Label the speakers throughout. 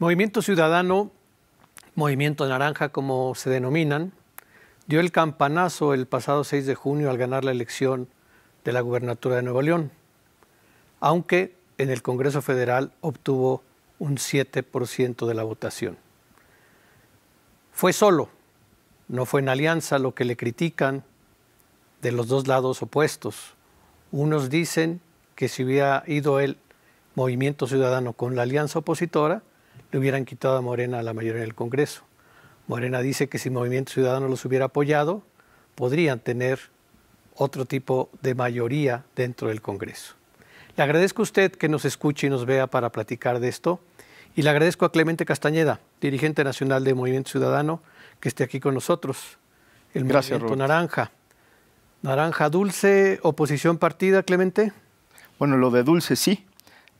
Speaker 1: Movimiento Ciudadano, Movimiento Naranja como se denominan, dio el campanazo el pasado 6 de junio al ganar la elección de la gubernatura de Nuevo León, aunque en el Congreso Federal obtuvo un 7% de la votación. Fue solo, no fue en alianza lo que le critican de los dos lados opuestos. Unos dicen que si hubiera ido el movimiento ciudadano con la alianza opositora, le hubieran quitado a Morena la mayoría en el Congreso. Morena dice que si Movimiento Ciudadano los hubiera apoyado, podrían tener otro tipo de mayoría dentro del Congreso. Le agradezco a usted que nos escuche y nos vea para platicar de esto y le agradezco a Clemente Castañeda, dirigente nacional de Movimiento Ciudadano, que esté aquí con nosotros. El Gracias, Naranja. Naranja dulce, oposición partida, Clemente.
Speaker 2: Bueno, lo de dulce sí.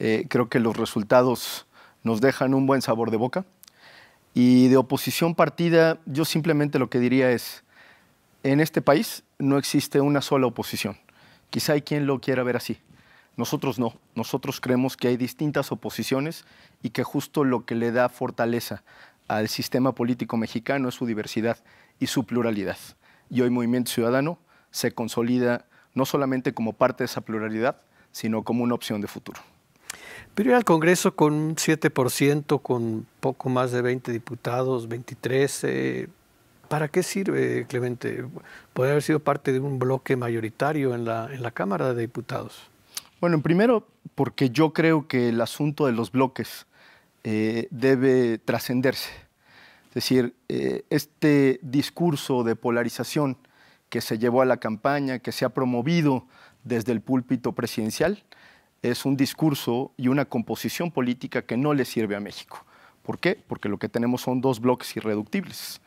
Speaker 2: Eh, creo que los resultados nos dejan un buen sabor de boca. Y de oposición partida, yo simplemente lo que diría es, en este país no existe una sola oposición. Quizá hay quien lo quiera ver así. Nosotros no. Nosotros creemos que hay distintas oposiciones y que justo lo que le da fortaleza al sistema político mexicano es su diversidad y su pluralidad. Y hoy Movimiento Ciudadano se consolida no solamente como parte de esa pluralidad, sino como una opción de futuro.
Speaker 1: Pero ir al Congreso con un 7%, con poco más de 20 diputados, 23, ¿para qué sirve, Clemente? Poder haber sido parte de un bloque mayoritario en la, Cámara de Diputados.
Speaker 2: Bueno, primero, porque yo creo que el asunto de los bloques eh, debe trascenderse. Es decir, eh, este discurso de polarización que se llevó a la campaña, que se ha promovido desde el púlpito presidencial, es un discurso y una composición política que no le sirve a México. ¿Por qué? Porque lo que tenemos son dos bloques irreductibles.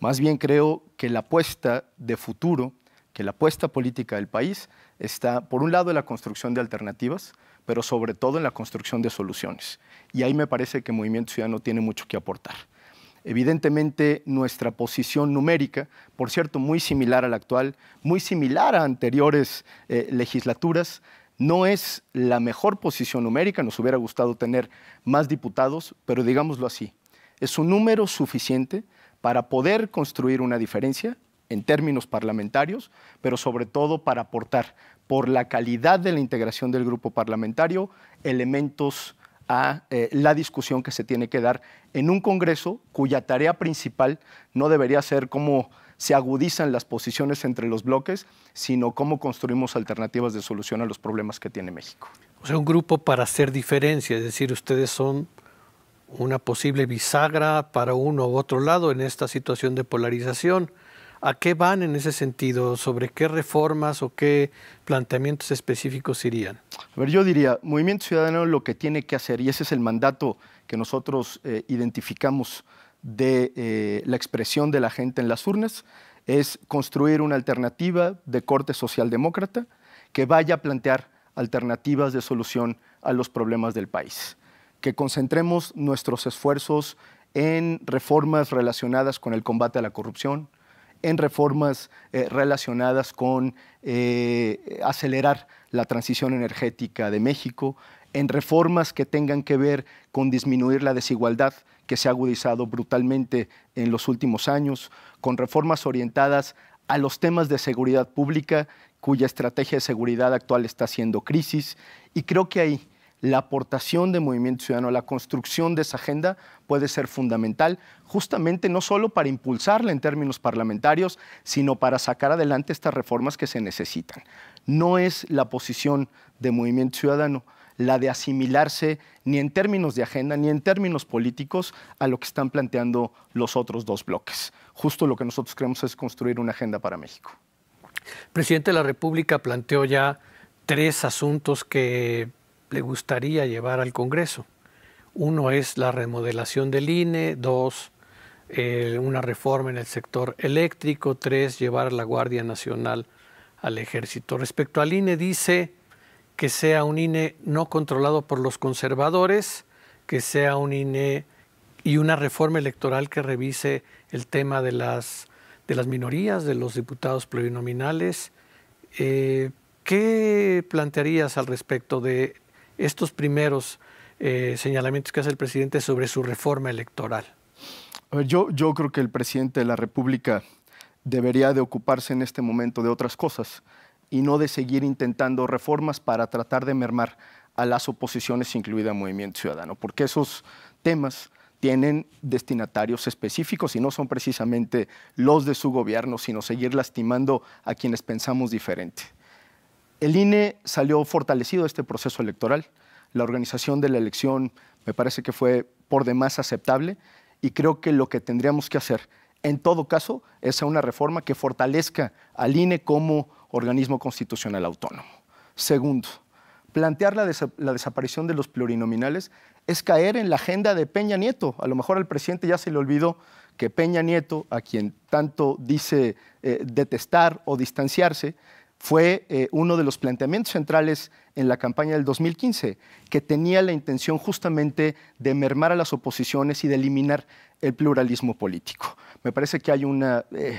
Speaker 2: Más bien creo que la apuesta de futuro, que la apuesta política del país está, por un lado, en la construcción de alternativas, pero sobre todo en la construcción de soluciones. Y ahí me parece que Movimiento Ciudadano tiene mucho que aportar. Evidentemente, nuestra posición numérica, por cierto, muy similar a la actual, muy similar a anteriores eh, legislaturas, no es la mejor posición numérica, nos hubiera gustado tener más diputados, pero digámoslo así, es un número suficiente para poder construir una diferencia en términos parlamentarios, pero sobre todo para aportar por la calidad de la integración del grupo parlamentario elementos a eh, la discusión que se tiene que dar en un Congreso cuya tarea principal no debería ser como se agudizan las posiciones entre los bloques, sino cómo construimos alternativas de solución a los problemas que tiene México.
Speaker 1: O sea, un grupo para hacer diferencia, es decir, ustedes son una posible bisagra para uno u otro lado en esta situación de polarización. ¿A qué van en ese sentido? ¿Sobre qué reformas o qué planteamientos específicos irían?
Speaker 2: A ver, yo diría, Movimiento Ciudadano lo que tiene que hacer, y ese es el mandato que nosotros eh, identificamos de eh, la expresión de la gente en las urnas es construir una alternativa de corte socialdemócrata que vaya a plantear alternativas de solución a los problemas del país, que concentremos nuestros esfuerzos en reformas relacionadas con el combate a la corrupción, en reformas eh, relacionadas con eh, acelerar la transición energética de México, en reformas que tengan que ver con disminuir la desigualdad que se ha agudizado brutalmente en los últimos años, con reformas orientadas a los temas de seguridad pública, cuya estrategia de seguridad actual está siendo crisis. Y creo que ahí la aportación de Movimiento Ciudadano, la construcción de esa agenda puede ser fundamental, justamente no solo para impulsarla en términos parlamentarios, sino para sacar adelante estas reformas que se necesitan. No es la posición de Movimiento Ciudadano la de asimilarse ni en términos de agenda ni en términos políticos a lo que están planteando los otros dos bloques. Justo lo que nosotros queremos es construir una agenda para México.
Speaker 1: presidente de la República planteó ya tres asuntos que le gustaría llevar al Congreso. Uno es la remodelación del INE, dos, eh, una reforma en el sector eléctrico, tres, llevar a la Guardia Nacional al ejército. Respecto al INE, dice que sea un INE no controlado por los conservadores, que sea un INE y una reforma electoral que revise el tema de las, de las minorías, de los diputados plurinominales. Eh, ¿Qué plantearías al respecto de estos primeros eh, señalamientos que hace el presidente sobre su reforma electoral?
Speaker 2: Eh, yo, yo creo que el presidente de la República debería de ocuparse en este momento de otras cosas y no de seguir intentando reformas para tratar de mermar a las oposiciones, incluida Movimiento Ciudadano, porque esos temas tienen destinatarios específicos y no son precisamente los de su gobierno, sino seguir lastimando a quienes pensamos diferente. El INE salió fortalecido de este proceso electoral. La organización de la elección me parece que fue por demás aceptable y creo que lo que tendríamos que hacer en todo caso es una reforma que fortalezca al INE como organismo constitucional autónomo. Segundo, plantear la, desaparición de los plurinominales es caer en la agenda de Peña Nieto. A lo mejor al presidente ya se le olvidó que Peña Nieto, a quien tanto dice eh, detestar o distanciarse, fue eh, uno de los planteamientos centrales en la campaña del 2015, que tenía la intención justamente de mermar a las oposiciones y de eliminar el pluralismo político. Me parece que hay eh,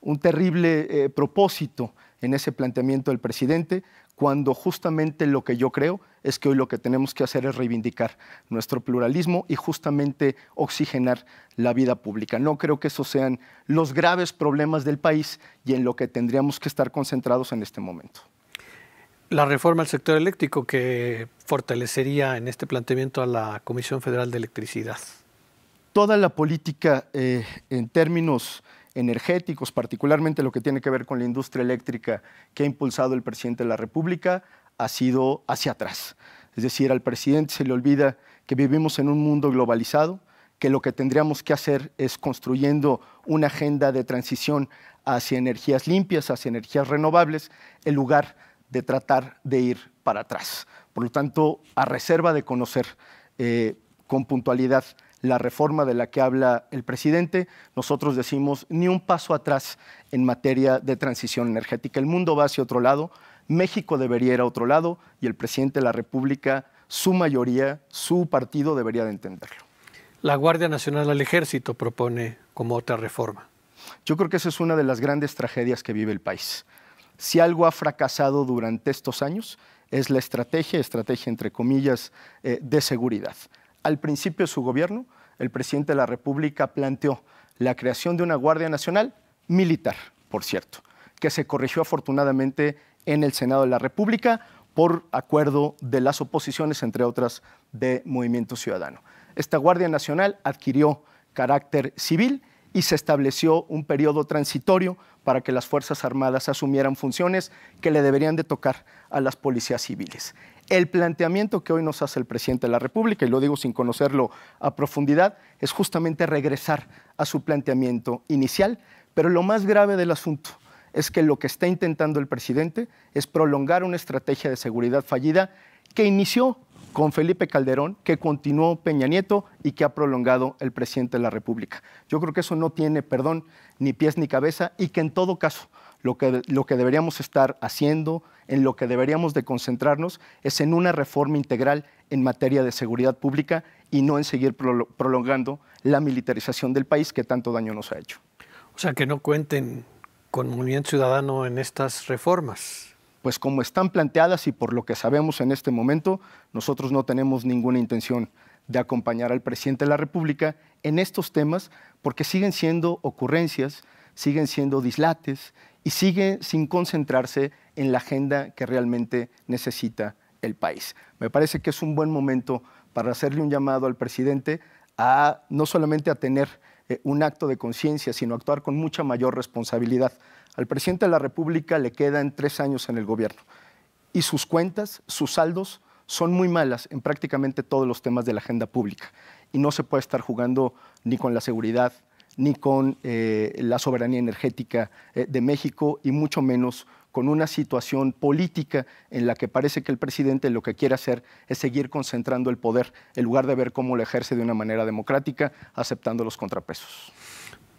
Speaker 2: un terrible propósito en ese planteamiento del presidente, cuando justamente lo que yo creo es que hoy lo que tenemos que hacer es reivindicar nuestro pluralismo y justamente oxigenar la vida pública. No creo que esos sean los graves problemas del país y en lo que tendríamos que estar concentrados en este momento.
Speaker 1: La reforma al sector eléctrico que fortalecería en este planteamiento a la Comisión Federal de Electricidad.
Speaker 2: Toda la política eh, en términos energéticos, particularmente lo que tiene que ver con la industria eléctrica que ha impulsado el presidente de la República, ha sido hacia atrás. Es decir, al presidente se le olvida que vivimos en un mundo globalizado, que lo que tendríamos que hacer es construyendo una agenda de transición hacia energías limpias, hacia energías renovables, en lugar de tratar de ir para atrás. Por lo tanto, a reserva de conocer eh, con puntualidad la reforma de la que habla el presidente, nosotros decimos ni un paso atrás en materia de transición energética. El mundo va hacia otro lado, México debería ir a otro lado y el presidente de la República, su mayoría, su partido debería de entenderlo.
Speaker 1: La Guardia Nacional al Ejército propone como otra reforma.
Speaker 2: Yo creo que esa es una de las grandes tragedias que vive el país. Si algo ha fracasado durante estos años es la estrategia, estrategia entre comillas, eh, de seguridad al principio de su gobierno, el presidente de la República planteó la creación de una Guardia Nacional militar, por cierto, que se corrigió afortunadamente en el Senado de la República por acuerdo de las oposiciones, entre otras, de Movimiento Ciudadano. Esta Guardia Nacional adquirió carácter civil y se estableció un periodo transitorio para que las Fuerzas Armadas asumieran funciones que le deberían de tocar a las policías civiles. El planteamiento que hoy nos hace el presidente de la República, y lo digo sin conocerlo a profundidad, es justamente regresar a su planteamiento inicial, pero lo más grave del asunto es que lo que está intentando el presidente es prolongar una estrategia de seguridad fallida que inició con Felipe Calderón, que continuó Peña Nieto y que ha prolongado el presidente de la República. Yo creo que eso no tiene perdón, ni pies ni cabeza, y que en todo caso lo que, deberíamos estar haciendo, en lo que deberíamos de concentrarnos, es en una reforma integral en materia de seguridad pública y no en seguir prolongando la militarización del país que tanto daño nos ha hecho.
Speaker 1: O sea, que no cuenten con Movimiento Ciudadano en estas reformas
Speaker 2: pues como están planteadas y por lo que sabemos en este momento, nosotros no tenemos ninguna intención de acompañar al presidente de la República en estos temas porque siguen siendo ocurrencias, siguen siendo dislates y sigue sin concentrarse en la agenda que realmente necesita el país. Me parece que es un buen momento para hacerle un llamado al presidente a no solamente a tener eh, un acto de conciencia, sino actuar con mucha mayor responsabilidad. Al presidente de la República le quedan tres años en el gobierno y sus cuentas, sus saldos, son muy malas en prácticamente todos los temas de la agenda pública. Y no se puede estar jugando ni con la seguridad, ni con eh, la soberanía energética eh, de México, y mucho menos con una situación política en la que parece que el presidente lo que quiere hacer es seguir concentrando el poder en lugar de ver cómo lo ejerce de una manera democrática, aceptando los contrapesos.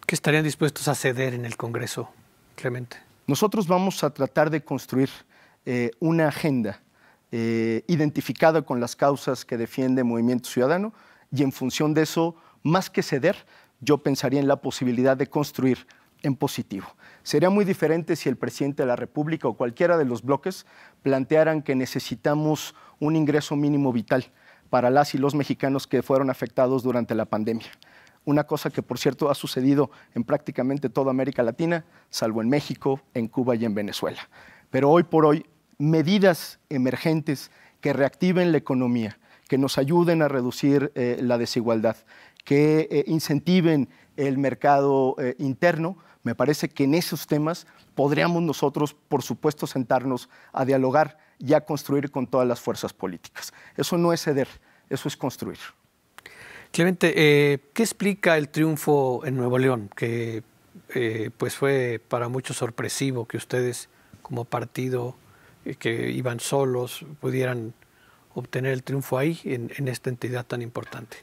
Speaker 2: ¿Qué estarían
Speaker 1: dispuestos a ceder en el Congreso,
Speaker 2: Clemente? Nosotros vamos a tratar de construir eh, una agenda eh, identificada con las causas que defiende Movimiento Ciudadano y en función de eso, más que ceder, yo pensaría en la posibilidad de construir en positivo. Sería muy diferente si el presidente de la República o cualquiera de los bloques plantearan que necesitamos un ingreso mínimo vital para las y los mexicanos que fueron afectados durante la pandemia. Una cosa que, por cierto, ha sucedido en prácticamente toda América Latina, salvo en México, en Cuba y en Venezuela. Pero hoy por hoy, medidas emergentes que reactiven la economía, que nos ayuden a reducir eh, la desigualdad, que eh, incentiven el mercado eh, interno, me parece que en esos temas podríamos nosotros, por supuesto, sentarnos a dialogar y a construir con todas las fuerzas políticas. Eso no es ceder, eso es construir. Clemente, eh,
Speaker 1: ¿qué explica el triunfo en Nuevo León? Que eh, pues fue para muchos sorpresivo que ustedes como partido eh, que iban solos pudieran obtener el triunfo ahí, en, esta entidad tan importante.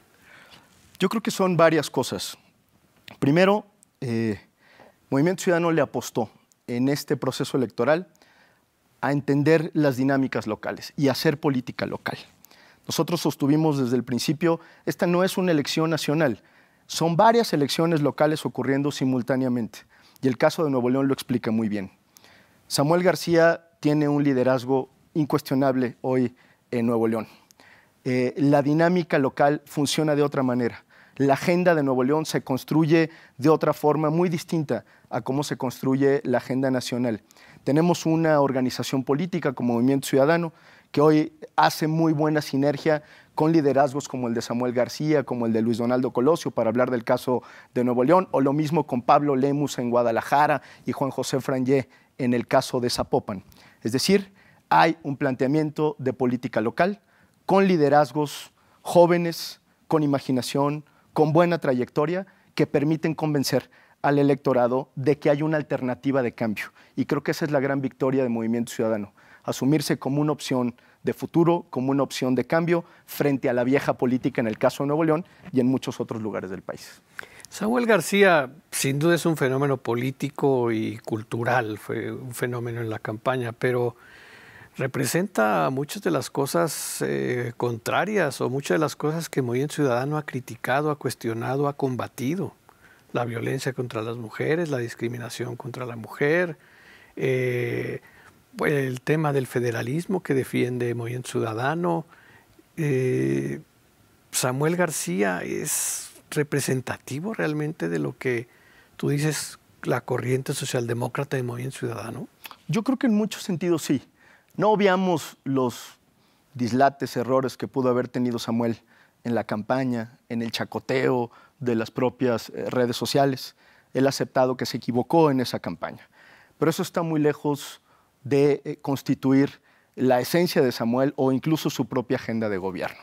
Speaker 2: Yo creo que son varias cosas. Primero, Movimiento Ciudadano le apostó en este proceso electoral a entender las dinámicas locales y hacer política local. Nosotros sostuvimos desde el principio, esta no es una elección nacional, son varias elecciones locales ocurriendo simultáneamente. Y el caso de Nuevo León lo explica muy bien. Samuel García tiene un liderazgo incuestionable hoy en Nuevo León. Eh, la dinámica local funciona de otra manera la agenda de Nuevo León se construye de otra forma muy distinta a cómo se construye la agenda nacional. Tenemos una organización política como Movimiento Ciudadano que hoy hace muy buena sinergia con liderazgos como el de Samuel García, como el de Luis Donaldo Colosio, para hablar del caso de Nuevo León, o lo mismo con Pablo Lemus en Guadalajara y Juan José Frangé en el caso de Zapopan. Es decir, hay un planteamiento de política local con liderazgos jóvenes, con imaginación, con buena trayectoria que permiten convencer al electorado de que hay una alternativa de cambio. Y creo que esa es la gran victoria del Movimiento Ciudadano, asumirse como una opción de futuro, como una opción de cambio frente a la vieja política en el caso de Nuevo León y en muchos otros lugares del país.
Speaker 1: Samuel García sin duda es un fenómeno político y cultural, fue un fenómeno en la campaña, pero representa muchas de las cosas eh, contrarias o muchas de las cosas que Movimiento Ciudadano ha criticado, ha cuestionado, ha combatido. La violencia contra las mujeres, la discriminación contra la mujer, eh, el tema del federalismo que defiende Movimiento Ciudadano. Eh, Samuel García es representativo realmente de lo que tú dices, la corriente socialdemócrata
Speaker 2: de Movimiento Ciudadano. Yo creo que en muchos sentidos sí. No obviamos los dislates, errores que pudo haber tenido Samuel en la campaña, en el chacoteo de las propias eh, redes sociales. Él ha aceptado que se equivocó en esa campaña. Pero eso está muy lejos de eh, constituir la esencia de Samuel o incluso su propia agenda de gobierno.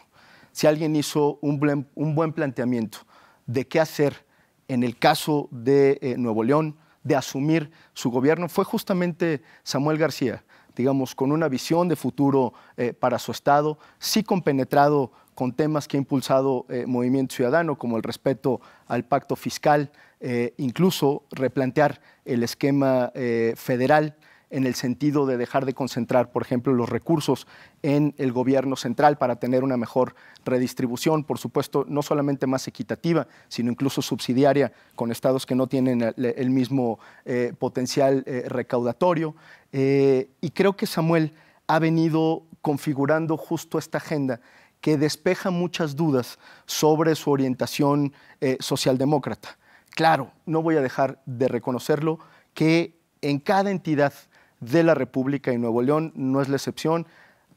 Speaker 2: Si alguien hizo un buen, planteamiento de qué hacer en el caso de eh, Nuevo León, de asumir su gobierno, fue justamente Samuel García, digamos, con una visión de futuro eh, para su Estado, sí compenetrado con temas que ha impulsado eh, Movimiento Ciudadano, como el respeto al pacto fiscal, eh, incluso replantear el esquema federal en el sentido de dejar de concentrar, por ejemplo, los recursos en el gobierno central para tener una mejor redistribución, por supuesto, no solamente más equitativa, sino incluso subsidiaria con estados que no tienen el, mismo eh, potencial eh, recaudatorio. Eh, y creo que Samuel ha venido configurando justo esta agenda que despeja muchas dudas sobre su orientación socialdemócrata. Claro, no voy a dejar de reconocerlo, que en cada entidad de la República y Nuevo León no es la excepción.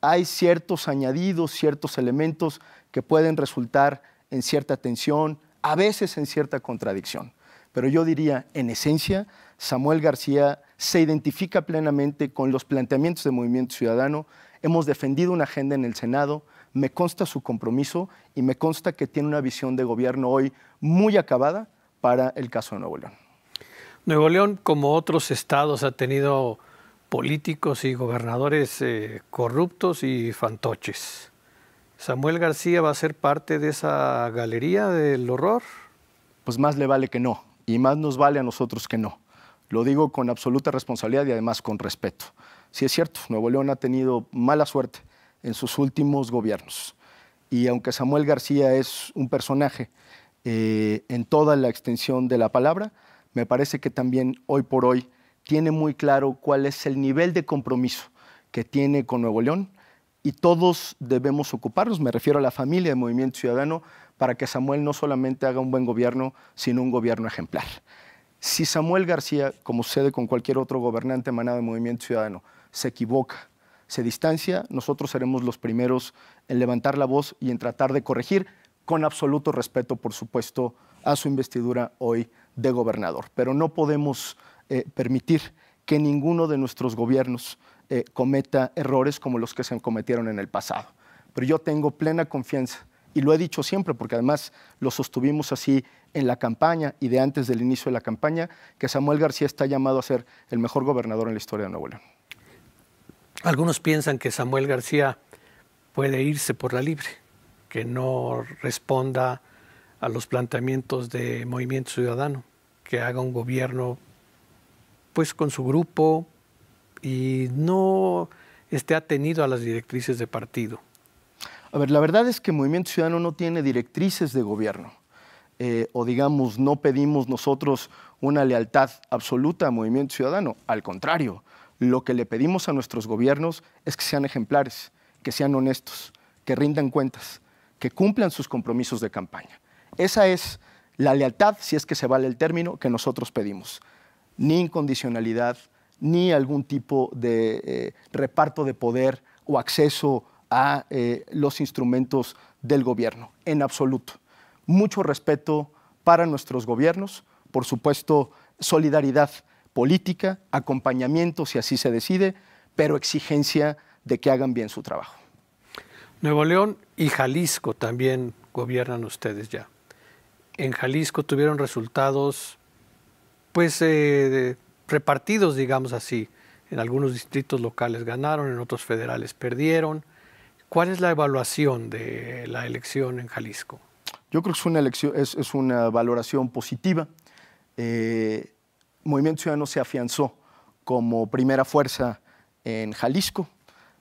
Speaker 2: Hay ciertos añadidos, ciertos elementos que pueden resultar en cierta tensión, a veces en cierta contradicción. Pero yo diría, en esencia, Samuel García se identifica plenamente con los planteamientos de Movimiento Ciudadano. Hemos defendido una agenda en el Senado, me consta su compromiso y me consta que tiene una visión de gobierno hoy muy acabada para el caso de Nuevo León.
Speaker 1: Nuevo León, como otros estados, ha tenido políticos y gobernadores eh, corruptos y fantoches. ¿Samuel García va a ser parte de esa galería del horror?
Speaker 2: Pues más le vale que no, y más nos vale a nosotros que no. Lo digo con absoluta responsabilidad y además con respeto. Si es cierto, Nuevo León ha tenido mala suerte en sus últimos gobiernos. Y aunque Samuel García es un personaje eh, en toda la extensión de la palabra, me parece que también hoy por hoy tiene muy claro cuál es el nivel de compromiso que tiene con Nuevo León y todos debemos ocuparnos, me refiero a la familia de Movimiento Ciudadano, para que Samuel no solamente haga un buen gobierno, sino un gobierno ejemplar. Si Samuel García, como sucede con cualquier otro gobernante emanado de Movimiento Ciudadano, se equivoca, se distancia, nosotros seremos los primeros en levantar la voz y en tratar de corregir, con absoluto respeto, por supuesto, a su investidura hoy de gobernador. Pero no podemos eh, permitir que ninguno de nuestros gobiernos eh, cometa errores como los que se cometieron en el pasado. Pero yo tengo plena confianza, y lo he dicho siempre, porque además lo sostuvimos así en la campaña y de antes del inicio de la campaña, que Samuel García está llamado a ser el mejor gobernador en la historia de Nuevo León.
Speaker 1: Algunos piensan que Samuel García puede irse por la libre, que no responda a los planteamientos de Movimiento Ciudadano, que haga un gobierno pues con su grupo y no esté atenido a las directrices de partido?
Speaker 2: A ver, la verdad es que Movimiento Ciudadano no tiene directrices de gobierno. Eh, o digamos, no pedimos nosotros una lealtad absoluta a Movimiento Ciudadano. Al contrario, lo que le pedimos a nuestros gobiernos es que sean ejemplares, que sean honestos, que rindan cuentas, que cumplan sus compromisos de campaña. Esa es la lealtad, si es que se vale el término, que nosotros pedimos ni incondicionalidad, ni algún tipo de eh, reparto de poder o acceso a eh, los instrumentos del gobierno, en absoluto. Mucho respeto para nuestros gobiernos, por supuesto, solidaridad política, acompañamiento si así se decide, pero exigencia de que hagan bien su trabajo.
Speaker 1: Nuevo León y Jalisco también gobiernan ustedes ya. En Jalisco tuvieron resultados pues eh, repartidos, digamos así. En algunos distritos locales ganaron, en otros federales perdieron. ¿Cuál es la evaluación de la elección en Jalisco?
Speaker 2: Yo creo que es una, elección, es, una valoración positiva. Eh, Movimiento Ciudadano se afianzó como primera fuerza en Jalisco.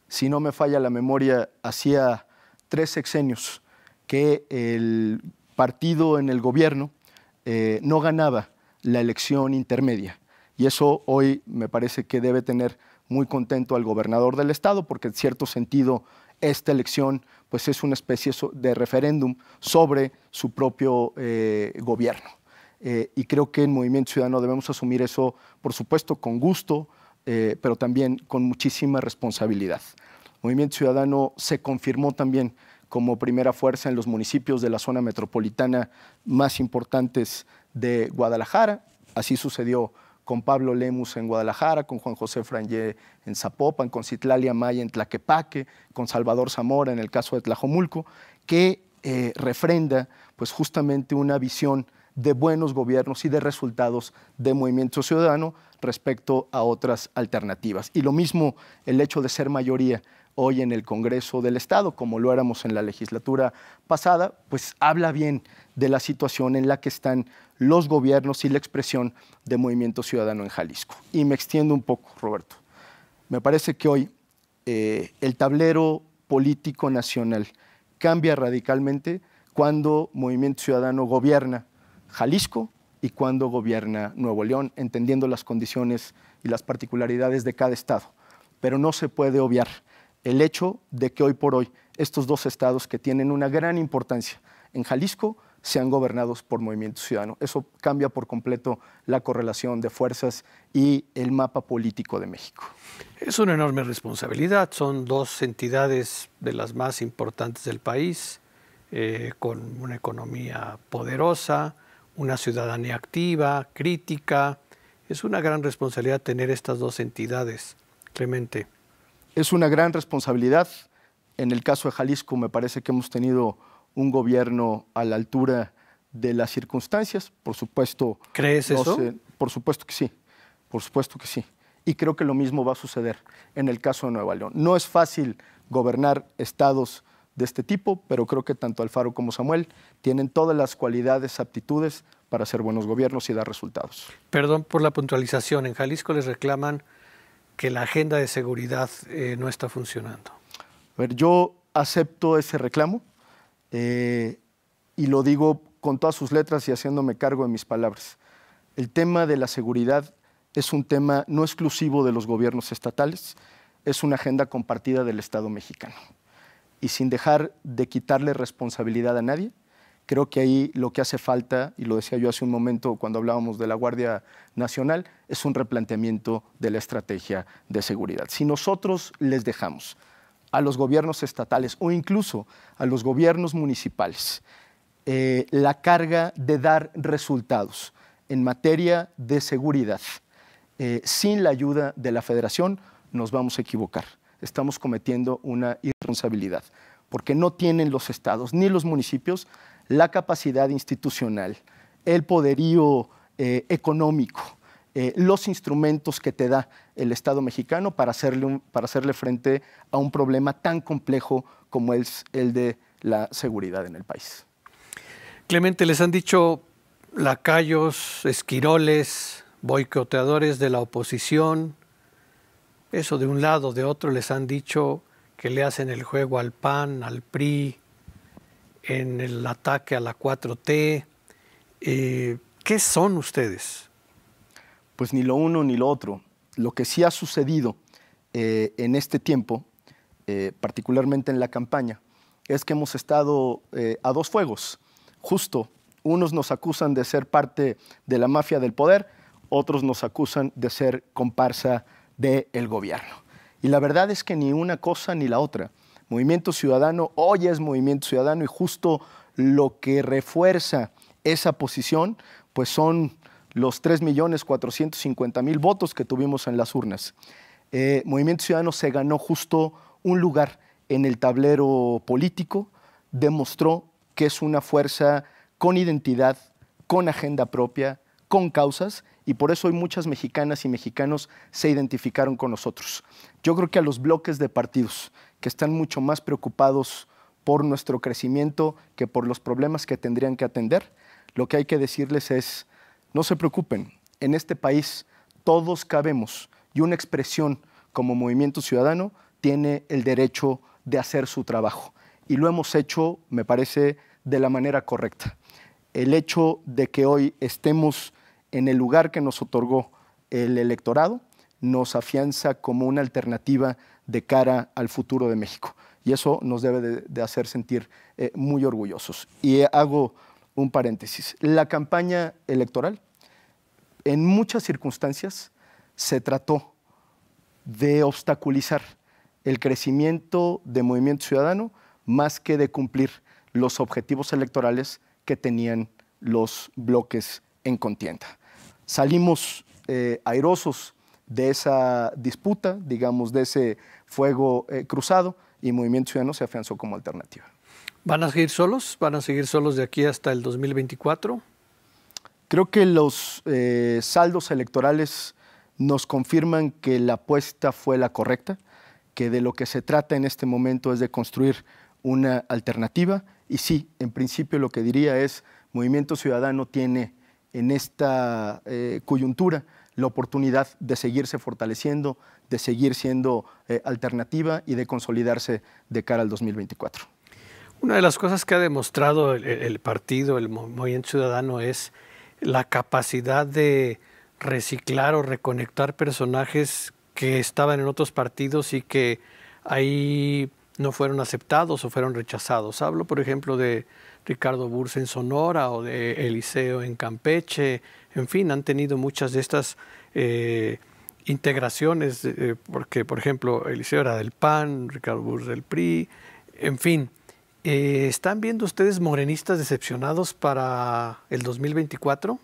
Speaker 2: Si no me falla la memoria, hacía tres sexenios que el partido en el gobierno eh, no ganaba la elección intermedia. Y eso hoy me parece que debe tener muy contento al gobernador del estado, porque en cierto sentido esta elección pues es una especie de referéndum sobre su propio eh, gobierno. Eh, y creo que en Movimiento Ciudadano debemos asumir eso, por supuesto, con gusto, eh, pero también con muchísima responsabilidad. Movimiento Ciudadano se confirmó también como primera fuerza en los municipios de la zona metropolitana más importantes de Guadalajara. Así sucedió con Pablo Lemus en Guadalajara, con Juan José Frangé en Zapopan, con Citlalia Maya en Tlaquepaque, con Salvador Zamora en el caso de Tlajomulco, que eh, refrenda pues justamente una visión de buenos gobiernos y de resultados de movimiento ciudadano respecto a otras alternativas. Y lo mismo el hecho de ser mayoría hoy en el Congreso del Estado, como lo éramos en la legislatura pasada, pues habla bien de la situación en la que están los gobiernos y la expresión de Movimiento Ciudadano en Jalisco. Y me extiendo un poco, Roberto. Me parece que hoy eh, el tablero político nacional cambia radicalmente cuando Movimiento Ciudadano gobierna Jalisco y cuando gobierna Nuevo León, entendiendo las condiciones y las particularidades de cada estado. Pero no se puede obviar el hecho de que hoy por hoy estos dos estados que tienen una gran importancia en Jalisco sean gobernados por Movimiento Ciudadano. Eso cambia por completo la correlación de fuerzas y el mapa político de México.
Speaker 1: Es una enorme responsabilidad. Son dos entidades de las más importantes del país, eh, con una economía poderosa, una ciudadanía activa, crítica. Es una gran responsabilidad tener estas
Speaker 2: dos entidades, Clemente. Es una gran responsabilidad. En el caso de Jalisco me parece que hemos tenido un gobierno a la altura de las circunstancias. Por supuesto. ¿Crees eso? por supuesto que sí. Por supuesto que sí. Y creo que lo mismo va a suceder en el caso de Nueva León. No es fácil gobernar estados de este tipo, pero creo que tanto Alfaro como Samuel tienen todas las cualidades, aptitudes para ser buenos gobiernos y dar resultados.
Speaker 1: Perdón por la puntualización. En Jalisco les reclaman que la agenda de seguridad eh, no está funcionando?
Speaker 2: A ver, yo acepto ese reclamo eh, y lo digo con todas sus letras y haciéndome cargo de mis palabras. El tema de la seguridad es un tema no exclusivo de los gobiernos estatales, es una agenda compartida del Estado mexicano. Y sin dejar de quitarle responsabilidad a nadie, Creo que ahí lo que hace falta, y lo decía yo hace un momento cuando hablábamos de la Guardia Nacional, es un replanteamiento de la estrategia de seguridad. Si nosotros les dejamos a los gobiernos estatales o incluso a los gobiernos municipales eh, la carga de dar resultados en materia de seguridad eh, sin la ayuda de la federación, nos vamos a equivocar. Estamos cometiendo una irresponsabilidad, porque no tienen los estados ni los municipios la capacidad institucional, el poderío eh, económico, eh, los instrumentos que te da el Estado mexicano para hacerle, para hacerle frente a un problema tan complejo como es el de la seguridad en el país.
Speaker 1: Clemente, les han dicho lacayos, esquiroles, boicoteadores de la oposición, eso de un lado, de otro les han dicho que le hacen el juego al PAN, al PRI, en el ataque a la 4T.
Speaker 2: Eh, ¿Qué son ustedes? Pues ni lo uno ni lo otro. Lo que sí ha sucedido eh, en este tiempo, eh, particularmente en la campaña, es que hemos estado a dos fuegos. Justo, unos nos acusan de ser parte de la mafia del poder, otros nos acusan de ser comparsa del gobierno. Y la verdad es que ni una cosa ni la otra. Movimiento Ciudadano hoy es Movimiento Ciudadano y justo lo que refuerza esa posición, pues son los 3.450.000 votos que tuvimos en las urnas. Eh, Movimiento Ciudadano se ganó justo un lugar en el tablero político, demostró que es una fuerza con identidad, con agenda propia, con causas, y por eso hoy muchas mexicanas y mexicanos se identificaron con nosotros. Yo creo que a los bloques de partidos, que están mucho más preocupados por nuestro crecimiento que por los problemas que tendrían que atender, lo que hay que decirles es, no se preocupen, en este país todos cabemos y una expresión como movimiento ciudadano tiene el derecho de hacer su trabajo. Y lo hemos hecho, me parece, de la manera correcta. El hecho de que hoy estemos en el lugar que nos otorgó el electorado nos afianza como una alternativa de cara al futuro de México. Y eso nos debe de, hacer sentir eh, muy orgullosos. Y eh, hago un paréntesis. La campaña electoral, en muchas circunstancias, se trató de obstaculizar el crecimiento de Movimiento Ciudadano más que de cumplir los objetivos electorales que tenían los bloques en contienda. Salimos eh, airosos de esa disputa, digamos, de ese fuego eh, cruzado, y Movimiento Ciudadano se afianzó como alternativa.
Speaker 1: ¿Van a seguir solos? ¿Van a seguir solos de aquí hasta el 2024?
Speaker 2: Creo que los eh, saldos electorales nos confirman que la apuesta fue la correcta, que de lo que se trata en este momento es de construir una alternativa. Y sí, en principio lo que diría es, Movimiento Ciudadano tiene en esta eh, coyuntura la oportunidad de seguirse fortaleciendo, de seguir siendo eh, alternativa y de consolidarse de cara al 2024.
Speaker 1: Una de las cosas que ha demostrado el, partido, el Movimiento Ciudadano, es la capacidad de reciclar o reconectar personajes que estaban en otros partidos y que ahí no fueron aceptados o fueron rechazados. Hablo, por ejemplo, de Ricardo Bursa en Sonora o de Eliseo en Campeche, en fin, han tenido muchas de estas eh, integraciones, eh, eh, porque, por ejemplo, Eliseo era del PAN, Ricardo Burr del PRI, en fin. ¿Están viendo ustedes morenistas decepcionados para el
Speaker 2: 2024?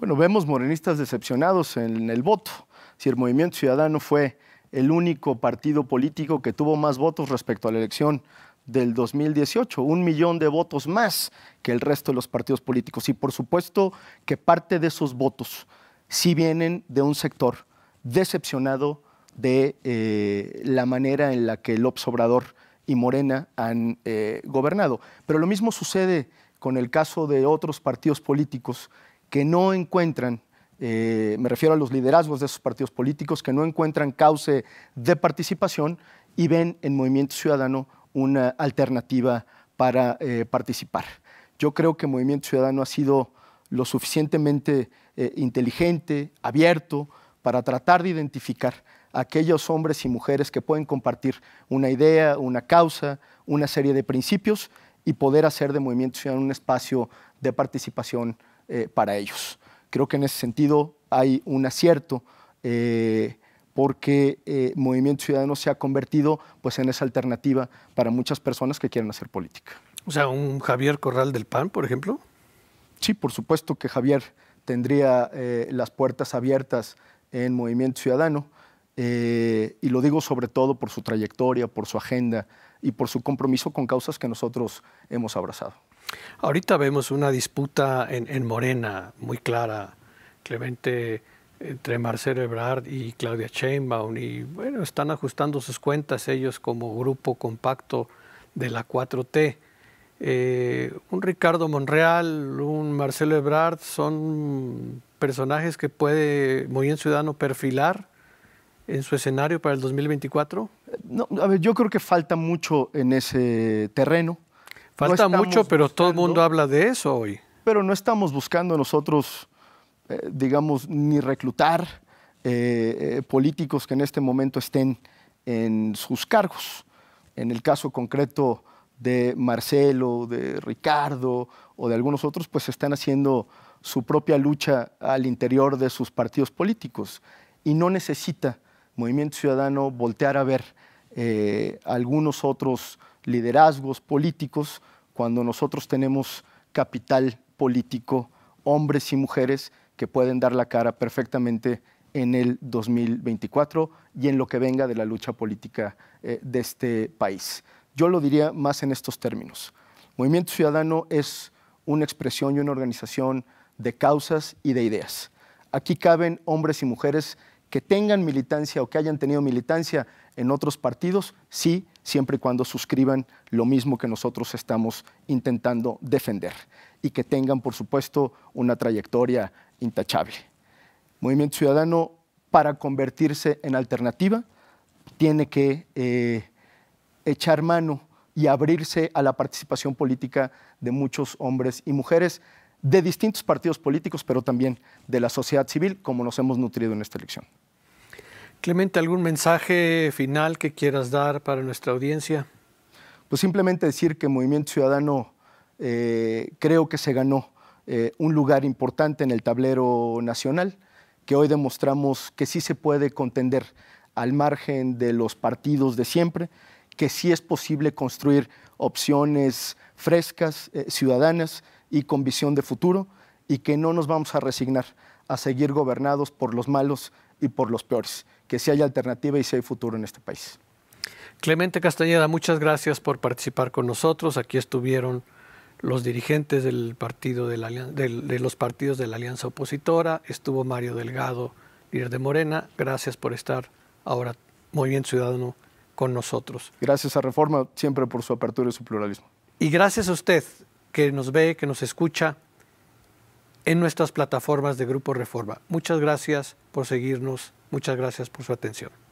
Speaker 2: Bueno, vemos morenistas decepcionados en el voto. Si el Movimiento Ciudadano fue el único partido político que tuvo más votos respecto a la elección del 2018, un millón de votos más que el resto de los partidos políticos. Y por supuesto que parte de esos votos sí vienen de un sector decepcionado de eh, la manera en la que López Obrador y Morena han eh, gobernado. Pero lo mismo sucede con el caso de otros partidos políticos que no encuentran eh, me refiero a los liderazgos de esos partidos políticos que no encuentran cauce de participación y ven en Movimiento Ciudadano una alternativa para eh, participar. Yo creo que Movimiento Ciudadano ha sido lo suficientemente eh, inteligente, abierto, para tratar de identificar a aquellos hombres y mujeres que pueden compartir una idea, una causa, una serie de principios y poder hacer de Movimiento Ciudadano un espacio de participación eh, para ellos. Creo que en ese sentido hay un acierto porque eh, Movimiento Ciudadano se ha convertido pues, en esa alternativa para muchas personas que quieren hacer política. O sea, un Javier Corral del PAN, por ejemplo. Sí, por supuesto que Javier tendría eh, las puertas abiertas en Movimiento Ciudadano, eh, y lo digo sobre todo por su trayectoria, por su agenda y por su compromiso con causas que nosotros hemos abrazado.
Speaker 1: Ahorita vemos una disputa en Morena muy clara. Clemente entre Marcelo Ebrard y Claudia Sheinbaum y bueno, están ajustando sus cuentas ellos como grupo compacto de la 4T. Eh, un Ricardo Monreal, un Marcelo Ebrard son personajes que puede muy bien Ciudadano perfilar en su escenario para el 2024?
Speaker 2: Eh, no, a ver, yo creo que falta mucho en ese terreno. Falta mucho, pero todo el mundo habla de eso hoy. Pero no estamos buscando nosotros eh, digamos, ni reclutar eh, eh, políticos que en este momento estén en sus cargos. En el caso concreto de Marcelo, de Ricardo o de algunos otros, pues están haciendo su propia lucha al interior de sus partidos políticos y no necesita Movimiento Ciudadano voltear a ver algunos otros liderazgos políticos cuando nosotros tenemos capital político, hombres y mujeres que pueden dar la cara perfectamente en el 2024 y en lo que venga de la lucha política eh, de este país. Yo lo diría más en estos términos. Movimiento Ciudadano es una expresión y una organización de causas y de ideas. Aquí caben hombres y mujeres que tengan militancia o que hayan tenido militancia en otros partidos, sí, siempre y cuando suscriban lo mismo que nosotros estamos intentando defender y que tengan, por supuesto, una trayectoria intachable. Movimiento Ciudadano, para convertirse en alternativa, tiene que eh, echar mano y abrirse a la participación política de muchos hombres y mujeres de distintos partidos políticos, pero también de la sociedad civil, como nos hemos nutrido en esta elección.
Speaker 1: Clemente, ¿algún mensaje final que quieras dar para nuestra audiencia?
Speaker 2: Pues simplemente decir que Movimiento Ciudadano eh, creo que se ganó eh, un lugar importante en el tablero nacional, que hoy demostramos que sí se puede contender al margen de los partidos de siempre, que sí es posible construir opciones frescas, eh, ciudadanas y con visión de futuro, y que no nos vamos a resignar a seguir gobernados por los malos y por los peores, que sí hay alternativa y sí hay futuro en este país.
Speaker 1: Clemente Castañeda, muchas gracias por participar con nosotros. Aquí estuvieron los dirigentes del partido de, los partidos de la alianza opositora, estuvo Mario Delgado, líder de Morena. Gracias por estar ahora, Movimiento Ciudadano, con nosotros.
Speaker 2: Gracias a Reforma siempre por su apertura y su pluralismo.
Speaker 1: Y gracias a usted que nos ve, que nos escucha en nuestras plataformas de Grupo Reforma. Muchas gracias por seguirnos, muchas gracias por su atención.